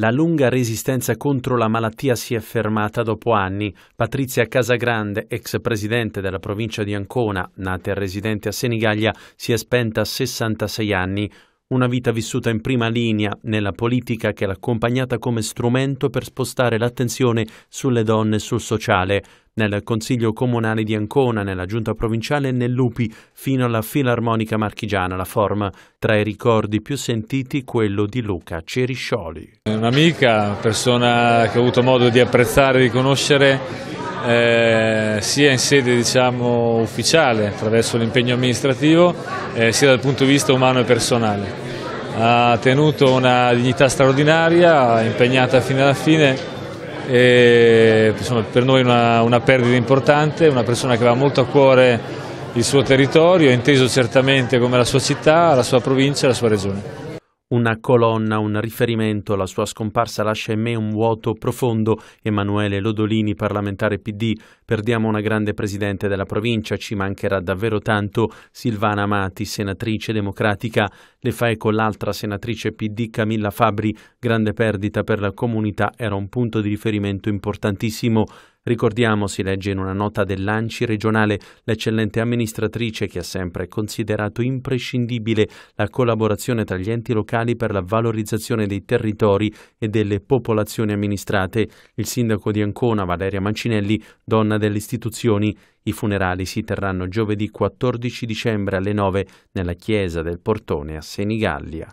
La lunga resistenza contro la malattia si è fermata dopo anni. Patrizia Casagrande, ex presidente della provincia di Ancona, nata e residente a Senigallia, si è spenta a 66 anni una vita vissuta in prima linea nella politica che l'ha accompagnata come strumento per spostare l'attenzione sulle donne e sul sociale, nel Consiglio Comunale di Ancona, nella Giunta Provinciale e nell'UPI, fino alla Filarmonica Marchigiana, la Forma. Tra i ricordi più sentiti quello di Luca Ceriscioli. Un'amica, persona che ho avuto modo di apprezzare e di conoscere, eh sia in sede diciamo, ufficiale attraverso l'impegno amministrativo eh, sia dal punto di vista umano e personale. Ha tenuto una dignità straordinaria, impegnata fino alla fine e, insomma, per noi una, una perdita importante, una persona che va molto a cuore il suo territorio, inteso certamente come la sua città, la sua provincia e la sua regione una colonna, un riferimento. La sua scomparsa lascia in me un vuoto profondo. Emanuele Lodolini, parlamentare PD, perdiamo una grande presidente della provincia, ci mancherà davvero tanto. Silvana Amati, senatrice democratica, le fai con l'altra senatrice PD Camilla Fabri, grande perdita per la comunità, era un punto di riferimento importantissimo. Ricordiamo, si legge in una nota dell'ANCI regionale, l'eccellente amministratrice che ha sempre considerato imprescindibile la collaborazione tra gli enti locali per la valorizzazione dei territori e delle popolazioni amministrate. Il sindaco di Ancona, Valeria Mancinelli, donna delle istituzioni, i funerali si terranno giovedì 14 dicembre alle 9 nella chiesa del Portone a Senigallia.